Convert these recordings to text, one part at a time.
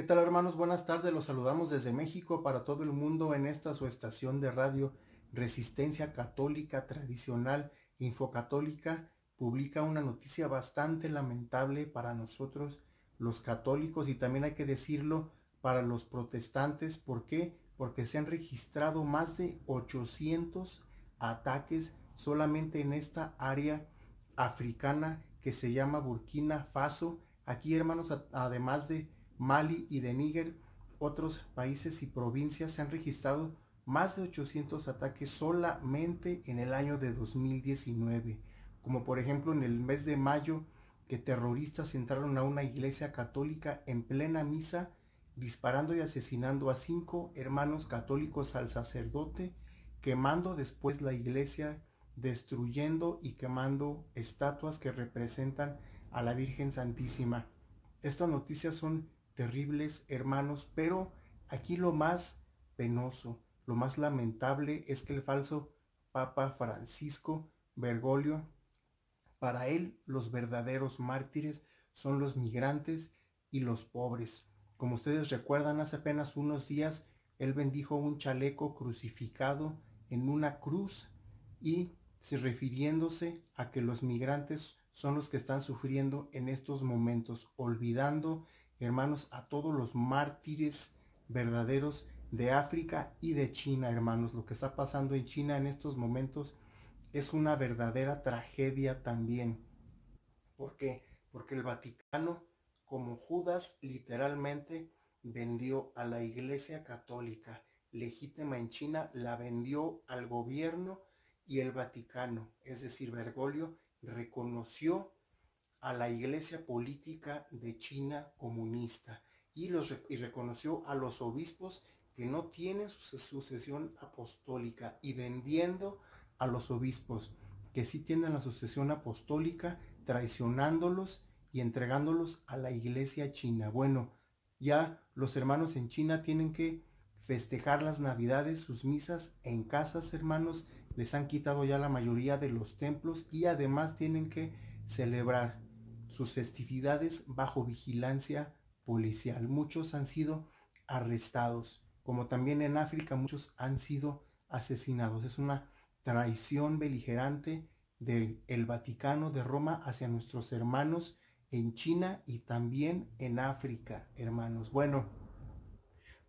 ¿Qué tal hermanos? Buenas tardes, los saludamos desde México para todo el mundo en esta su estación de radio Resistencia Católica Tradicional Infocatólica publica una noticia bastante lamentable para nosotros los católicos y también hay que decirlo para los protestantes. ¿Por qué? Porque se han registrado más de 800 ataques solamente en esta área africana que se llama Burkina Faso. Aquí hermanos, además de Mali y de Níger, otros países y provincias se han registrado más de 800 ataques solamente en el año de 2019, como por ejemplo en el mes de mayo que terroristas entraron a una iglesia católica en plena misa disparando y asesinando a cinco hermanos católicos al sacerdote, quemando después la iglesia, destruyendo y quemando estatuas que representan a la Virgen Santísima. Estas noticias son terribles, hermanos, pero aquí lo más penoso, lo más lamentable es que el falso Papa Francisco Bergoglio, para él los verdaderos mártires son los migrantes y los pobres. Como ustedes recuerdan, hace apenas unos días él bendijo un chaleco crucificado en una cruz y se refiriéndose a que los migrantes son los que están sufriendo en estos momentos, olvidando hermanos, a todos los mártires verdaderos de África y de China, hermanos. Lo que está pasando en China en estos momentos es una verdadera tragedia también. ¿Por qué? Porque el Vaticano, como Judas, literalmente vendió a la Iglesia Católica legítima en China, la vendió al gobierno y el Vaticano. Es decir, Bergoglio reconoció a la iglesia política de China comunista y, los, reconoció a los obispos que no tienen su sucesión apostólica y vendiendo a los obispos que sí tienen la sucesión apostólica, traicionándolos y entregándolos a la iglesia china. Bueno, ya los hermanos en China tienen que festejar las navidades, sus misas en casas, hermanos. Les han quitado ya la mayoría de los templos y además tienen que celebrar sus festividades bajo vigilancia policial. Muchos han sido arrestados, como también en África muchos han sido asesinados. Es una traición beligerante del Vaticano de Roma hacia nuestros hermanos en China y también en África, hermanos. Bueno,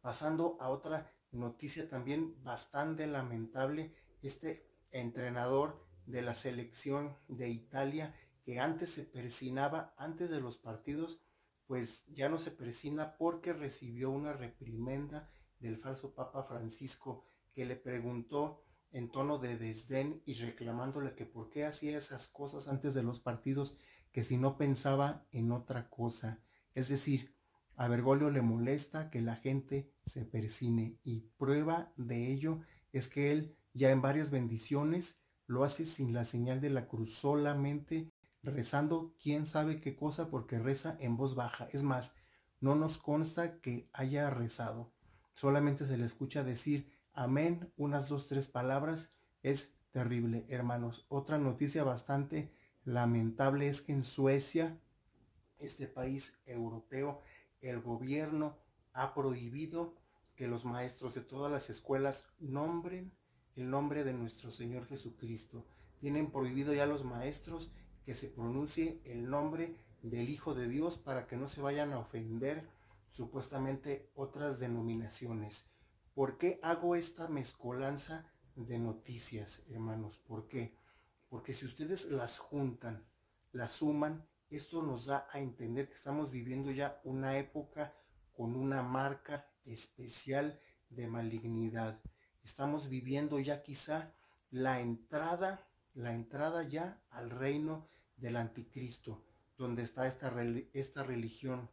pasando a otra noticia también bastante lamentable, este entrenador de la selección de Italia que antes se persinaba, antes de los partidos, pues ya no se persina porque recibió una reprimenda del falso Papa Francisco que le preguntó en tono de desdén y reclamándole que por qué hacía esas cosas antes de los partidos, que si no pensaba en otra cosa. Es decir, a Bergoglio le molesta que la gente se persine y prueba de ello es que él ya en varias bendiciones lo hace sin la señal de la cruz, solamente rezando quién sabe qué cosa porque reza en voz baja. Es más, no nos consta que haya rezado. Solamente se le escucha decir amén, unas dos, tres palabras. Es terrible, hermanos. Otra noticia bastante lamentable es que en Suecia, este país europeo, el gobierno ha prohibido que los maestros de todas las escuelas nombren el nombre de nuestro Señor Jesucristo. Tienen prohibido ya los maestros que se pronuncie el nombre del Hijo de Dios para que no se vayan a ofender supuestamente otras denominaciones. ¿Por qué hago esta mezcolanza de noticias, hermanos? ¿Por qué? Porque si ustedes las juntan, las suman, esto nos da a entender que estamos viviendo ya una época con una marca especial de malignidad. Estamos viviendo ya quizá la entrada la entrada ya al reino del anticristo, donde está esta, esta religión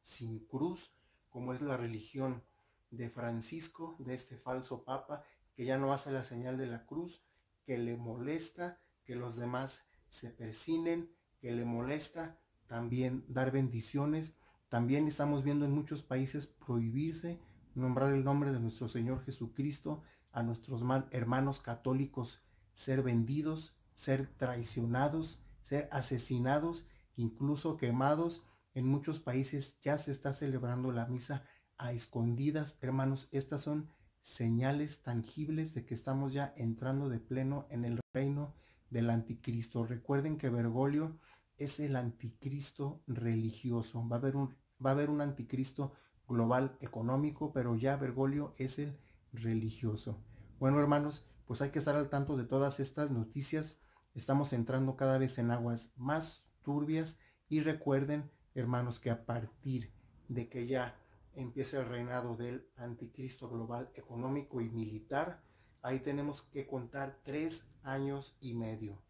sin cruz, como es la religión de Francisco, de este falso papa, que ya no hace la señal de la cruz, que le molesta que los demás se persinen, que le molesta también dar bendiciones. También estamos viendo en muchos países prohibirse nombrar el nombre de nuestro Señor Jesucristo a nuestros hermanos católicos ser vendidos, ser traicionados, ser asesinados, incluso quemados. En muchos países ya se está celebrando la misa a escondidas. Hermanos, estas son señales tangibles de que estamos ya entrando de pleno en el reino del anticristo. Recuerden que Bergoglio es el anticristo religioso. Va a haber un, va a haber un anticristo global económico, pero ya vergolio es el religioso. Bueno, hermanos, pues hay que estar al tanto de todas estas noticias. Estamos entrando cada vez en aguas más turbias y recuerden, hermanos, que a partir de que ya empiece el reinado del anticristo global económico y militar, ahí tenemos que contar tres años y medio.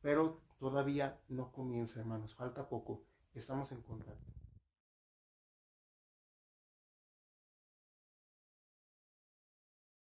Pero todavía no comienza, hermanos, falta poco. Estamos en contacto.